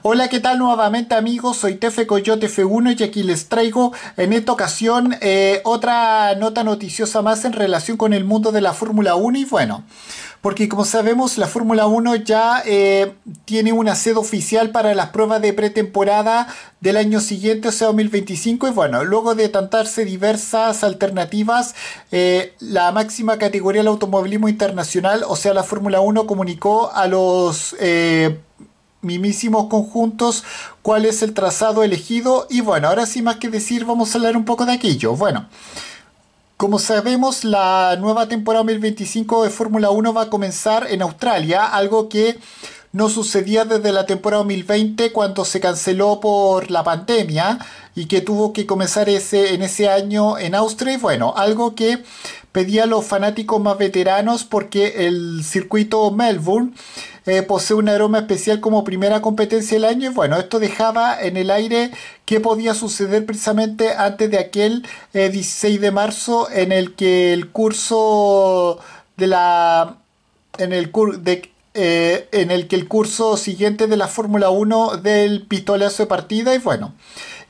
Hola, ¿qué tal nuevamente amigos? Soy Tefe Coyote F1 y aquí les traigo en esta ocasión eh, otra nota noticiosa más en relación con el mundo de la Fórmula 1 y bueno, porque como sabemos la Fórmula 1 ya eh, tiene una sede oficial para las pruebas de pretemporada del año siguiente, o sea 2025 y bueno, luego de tantarse diversas alternativas, eh, la máxima categoría del automovilismo internacional, o sea la Fórmula 1 comunicó a los mismísimos conjuntos cuál es el trazado elegido y bueno, ahora sin más que decir vamos a hablar un poco de aquello. Bueno, como sabemos, la nueva temporada 2025 de Fórmula 1 va a comenzar en Australia, algo que no sucedía desde la temporada 2020 cuando se canceló por la pandemia y que tuvo que comenzar ese, en ese año en Austria. Y bueno, algo que pedía los fanáticos más veteranos porque el circuito Melbourne eh, posee un aroma especial como primera competencia del año. Y bueno, esto dejaba en el aire qué podía suceder precisamente antes de aquel 16 eh, de marzo en el que el curso de la... En el, de, eh, en el que el curso siguiente de la Fórmula 1 del pistoleazo de partida y bueno,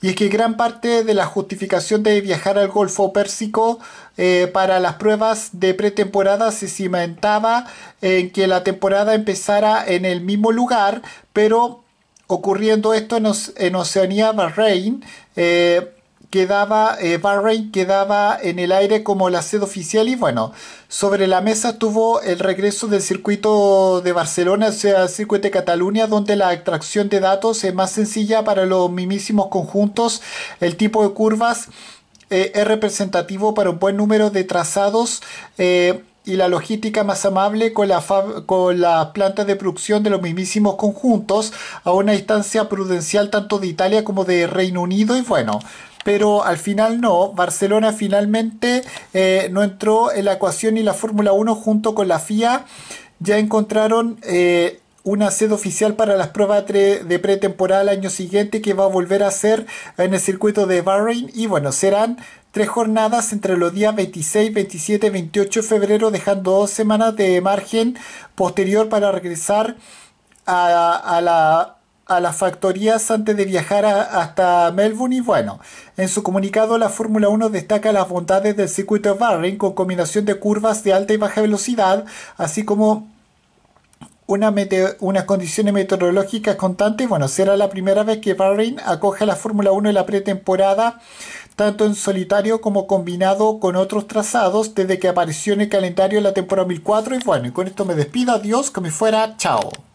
y es que gran parte de la justificación de viajar al Golfo Pérsico eh, para las pruebas de pretemporada se cimentaba en que la temporada empezara en el mismo lugar, pero ocurriendo esto en, Oceanía Bahrein, eh, quedaba, eh, quedaba en el aire como la sede oficial y bueno, sobre la mesa estuvo el regreso del circuito de Barcelona, o sea, el circuito de Cataluña, donde la extracción de datos es más sencilla para los mismísimos conjuntos, el tipo de curvas eh, es representativo para un buen número de trazados. Eh, y la logística más amable con, la con las plantas de producción de los mismísimos conjuntos a una distancia prudencial tanto de Italia como de Reino Unido y bueno. Pero al final no, Barcelona finalmente eh, no entró en la ecuación y la Fórmula 1 junto con la FIA ya encontraron eh, una sede oficial para las pruebas de pretemporada el año siguiente que va a volver a ser en el circuito de Bahrain. y bueno, serán tres jornadas entre los días 26, 27 28 de febrero dejando dos semanas de margen posterior para regresar a, las factorías antes de viajar hasta Melbourne y bueno, en su comunicado la Fórmula 1 destaca las bondades del circuito de Bahrain con combinación de curvas de alta y baja velocidad, así como unas condiciones meteorológicas constantes. Bueno, será la primera vez que Bahrain acoge la Fórmula 1 en la pretemporada, tanto en solitario como combinado con otros trazados, desde que apareció en el calendario la temporada 2004. Y bueno, y con esto me despido. Adiós, que me fuera. Chao.